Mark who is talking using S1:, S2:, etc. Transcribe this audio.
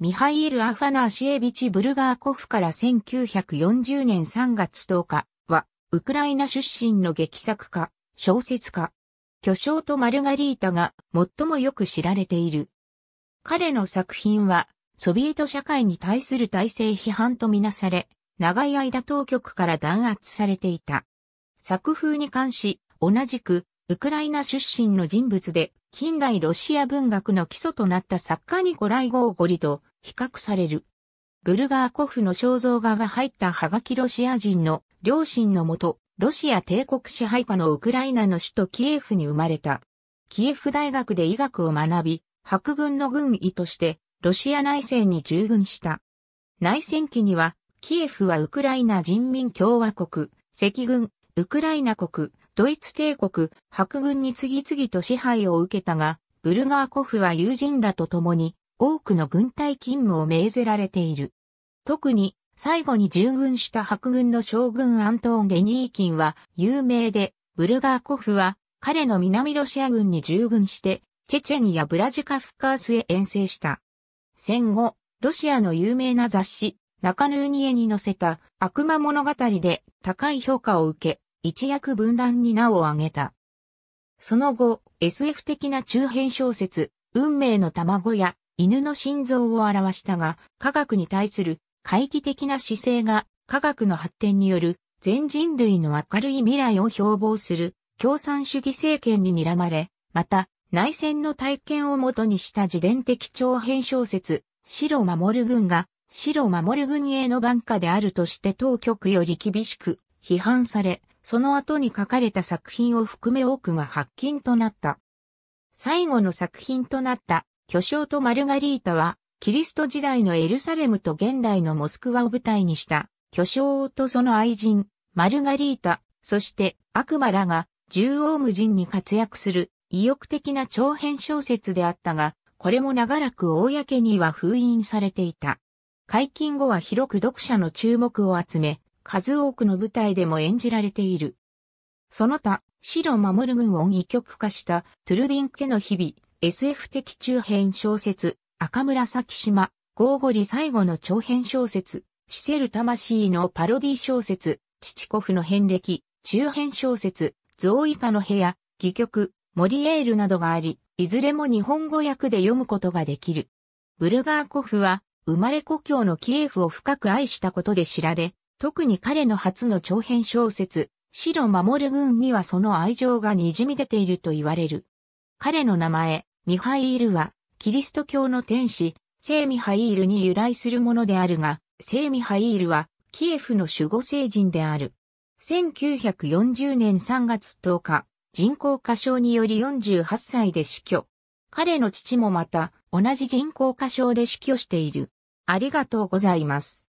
S1: ミハイル・アファナーシエビチ・ブルガーコフから1940年3月10日は、ウクライナ出身の劇作家、小説家、巨匠とマルガリータが最もよく知られている。彼の作品は、ソビエト社会に対する体制批判とみなされ、長い間当局から弾圧されていた。作風に関し、同じく、ウクライナ出身の人物で、近代ロシア文学の基礎となった作家ニコライ・ゴーゴリと比較される。ブルガーコフの肖像画が入ったハガキロシア人の両親のもと、ロシア帝国支配下のウクライナの首都キエフに生まれた。キエフ大学で医学を学び、白軍の軍医としてロシア内戦に従軍した。内戦期には、キエフはウクライナ人民共和国、赤軍、ウクライナ国、ドイツ帝国、白軍に次々と支配を受けたが、ブルガーコフは友人らと共に多くの軍隊勤務を命ぜられている。特に最後に従軍した白軍の将軍アントーン・ゲニーキンは有名で、ブルガーコフは彼の南ロシア軍に従軍して、チェチェニやブラジカフカースへ遠征した。戦後、ロシアの有名な雑誌、中ヌーニエに載せた悪魔物語で高い評価を受け、一躍分断に名を挙げた。その後、SF 的な中編小説、運命の卵や犬の心臓を表したが、科学に対する懐疑的な姿勢が科学の発展による全人類の明るい未来を標榜する共産主義政権に睨まれ、また内戦の体験をもとにした自伝的長編小説、白守軍が白守軍への番下であるとして当局より厳しく批判され、その後に書かれた作品を含め多くが発禁となった。最後の作品となった巨匠とマルガリータは、キリスト時代のエルサレムと現代のモスクワを舞台にした、巨匠とその愛人、マルガリータ、そして悪魔らが縦横無尽に活躍する意欲的な長編小説であったが、これも長らく公には封印されていた。解禁後は広く読者の注目を集め、数多くの舞台でも演じられている。その他、白守軍を二曲化したトゥルビン家の日々、SF 的中編小説、赤紫島、ゴーゴリ最後の長編小説、シセル魂のパロディ小説、チチコフの遍歴、中編小説、ゾウイカの部屋、戯曲、モリエールなどがあり、いずれも日本語訳で読むことができる。ブルガーコフは、生まれ故郷のキエフを深く愛したことで知られ、特に彼の初の長編小説、白守る軍にはその愛情が滲み出ていると言われる。彼の名前、ミハイールは、キリスト教の天使、聖ミハイールに由来するものであるが、聖ミハイールは、キエフの守護聖人である。1940年3月10日、人工過小により48歳で死去。彼の父もまた、同じ人工過小で死去している。ありがとうございます。